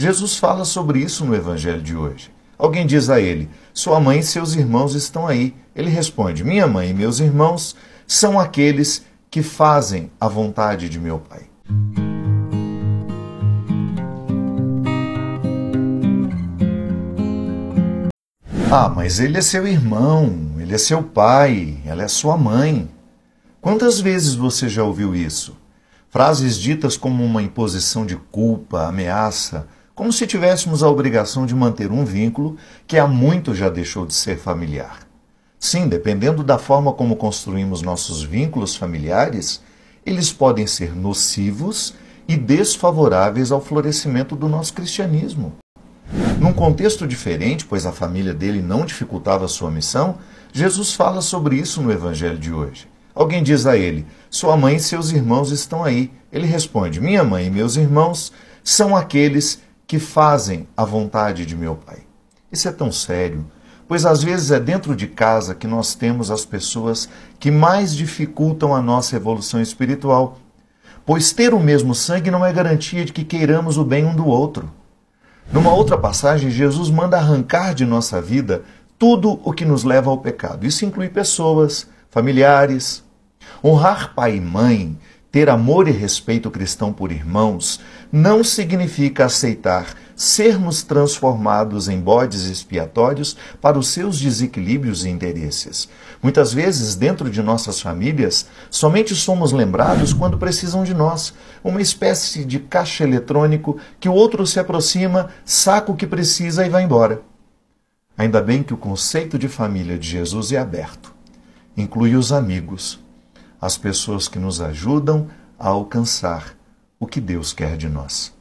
Jesus fala sobre isso no Evangelho de hoje. Alguém diz a ele: Sua mãe e seus irmãos estão aí. Ele responde: Minha mãe e meus irmãos são aqueles que fazem a vontade de meu Pai. Ah, mas ele é seu irmão, ele é seu pai, ela é sua mãe. Quantas vezes você já ouviu isso? Frases ditas como uma imposição de culpa, ameaça, como se tivéssemos a obrigação de manter um vínculo que há muito já deixou de ser familiar. Sim, dependendo da forma como construímos nossos vínculos familiares, eles podem ser nocivos e desfavoráveis ao florescimento do nosso cristianismo. Num contexto diferente, pois a família dele não dificultava sua missão, Jesus fala sobre isso no evangelho de hoje. Alguém diz a ele: Sua mãe e seus irmãos estão aí. Ele responde: Minha mãe e meus irmãos são aqueles que fazem a vontade de meu Pai. Isso é tão sério, pois às vezes é dentro de casa que nós temos as pessoas que mais dificultam a nossa evolução espiritual, pois ter o mesmo sangue não é garantia de que queiramos o bem um do outro. Numa outra passagem, Jesus manda arrancar de nossa vida tudo o que nos leva ao pecado. Isso inclui pessoas, familiares. Honrar pai e mãe ter amor e respeito cristão por irmãos não significa aceitar sermos transformados em bodes expiatórios para os seus desequilíbrios e interesses. Muitas vezes, dentro de nossas famílias, somente somos lembrados quando precisam de nós, uma espécie de caixa eletrônico que o outro se aproxima, saca o que precisa e vai embora. Ainda bem que o conceito de família de Jesus é aberto. Inclui os amigos, as pessoas que nos ajudam a alcançar o que Deus quer de nós.